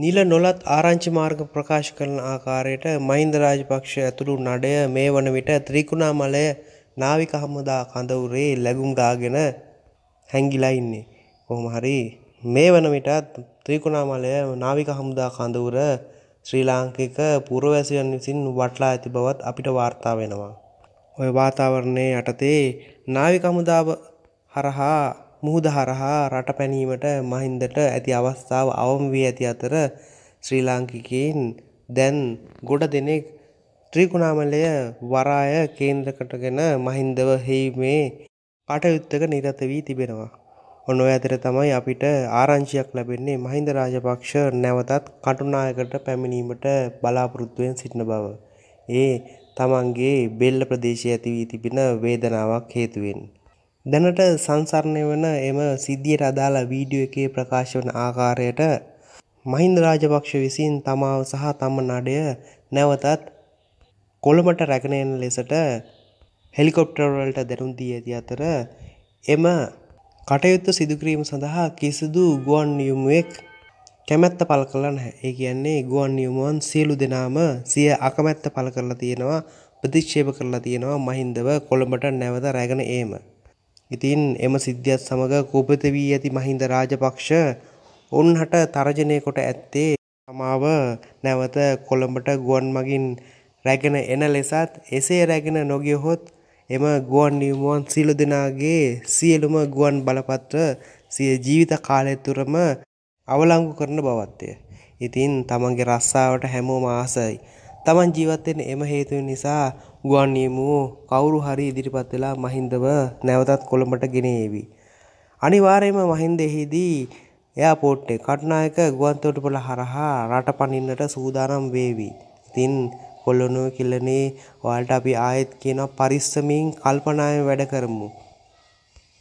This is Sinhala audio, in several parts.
නිල නොලත් ආරංචි මාර්ග ප්‍රකාශ කරන ආකාරයට මහින්ද රාජපක්ෂ ඇතුළු නඩය මේ වන විට ත්‍රිකුණාමලය නාවික හමුදා කඳවුරේ ලැබුම් ගාගෙන හැංගිලා ඉන්නේ. කොහොම හරි මේ වන විටත් ත්‍රිකුණාමලය නාවික හමුදා කඳවුර ශ්‍රී ලාංකික පුරවැසියන් විසින් වටලා ඇති බවත් අපිට වාර්තා වෙනවා. ඔය වාතාවරණය යටතේ නාවික හමුදාව හරහා මුහුද හරහා රට පැනීමට මහින්දට ඇති අවස්ථාව අවම වී ඇති අතර ශ්‍රී ලාංකිකයින් දැන් ගොඩ දෙනෙක් ත්‍රීකුණාමලය වරාය කේන්ද්‍රකටගෙන මහින්දව හෙයිමේ කටයුත්තක නිරත වී තිබෙනවා. ඔන්න ඔය අතර තමයි අපිට ආරංචියක් ලැබෙන්නේ මහින්ද රාජපක්ෂ නැවතත් කටුනායකට පැමිණීමට බලාපොරොත්තුවෙන් සිටින බව. ඒ තමන්ගේ බෙල්ල ප්‍රදේශය ඇති වී තිබෙන වේදනාවක් හේතුවෙන්. දැනට සංසරණය වන එම සිද්ධියට අදාළ වීඩියෝ එකේ ප්‍රකාශ වන ආකාරයට මහින්ද රාජපක්ෂ විසින් තමාව සහ තම නඩය නැවතත් කොළමට රැගෙනයන ලෙසට හෙලිකොප්ටරවලට දැනුම් දී ඇති අතර එම කටයුත්ත සිදුකිරීම සඳහා කිසිදු ගුවන් නියමුවෙක් කැමැත්ත පල කලා නැහැ ඒ කියන්නේ ගුවන් නියමුවන් සියලු දෙනාම සිය අකමැත්ත පල කරලා තියෙනවා ප්‍රතික්ෂේප කරලා තියෙනවා මහින්දව කොළඹට නැවත රැගෙන ඒම ඉතින් එම සිද්ධියත් සමග කෝපිත වී ඇති මහින්ද රාජපක්ෂ ඔවුන්හට තරජනය කොට ඇත්තේ තමාව නැවත කොළඹට ගුවන් මගින් රැගෙන එන ලෙසත් එසේ රැගෙන නොගියහොත් එම ගුවන් නියමුවන් සියලු දෙනාගේ සියලුම ගුවන් බලපත්‍ර සිය ජීවිත කාලය තුරම අවලංගු කරන බවත්ය. ඉතින් තමන්ගේ රස්සාාවට හැමෝම ආසයි. තමන් ජීවත්වෙන් එම හේතුව නිසා ගුවන් නියමුවෝ කවුරු හරි ඉදිරිපත් වෙලා මහින්දව නැවතත් කොළඹට ගෙනේවි. අනිවාර්යයෙන්ම මහින්ද එහිදී එයාපෝට් එකේ කටුනායක ගුවන්තොටුපළ හරහා රට පනින්නට සූදානම් වේවි. ඉතින් කොල්ලොනෝ කිල්ලනේ ඔයාලට අපි ආයෙත් කියන පරිස්සමින් කල්පනායෙන් වැඩ කරමු.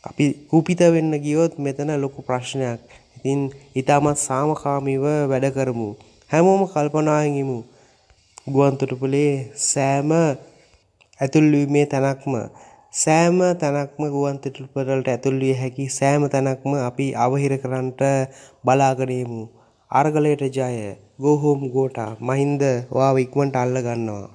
අපි කුපිත වෙන්න ගියොත් මෙතන ලොකු ප්‍රශ්නයක්. ඉතින් ඊටමත් සාමකාමීව වැඩ කරමු. හැමෝම කල්පනායෙන් ඉමු. ගුවන්තොටුපලේ සෑම ඇතුල්වීමේ තැනක්ම සෑම තැනක්ම ගුවන් තොටුපළට ඇතුල්විය හැකි සෑම තැනක්ම අපි අවහිර කරන්නට බලාගෙනයමු. අරගලයට ජය! ගෝ හෝම් ගෝටා! මහින්ද ඔයාව ඉක්මනට අල්ල ගන්නවා.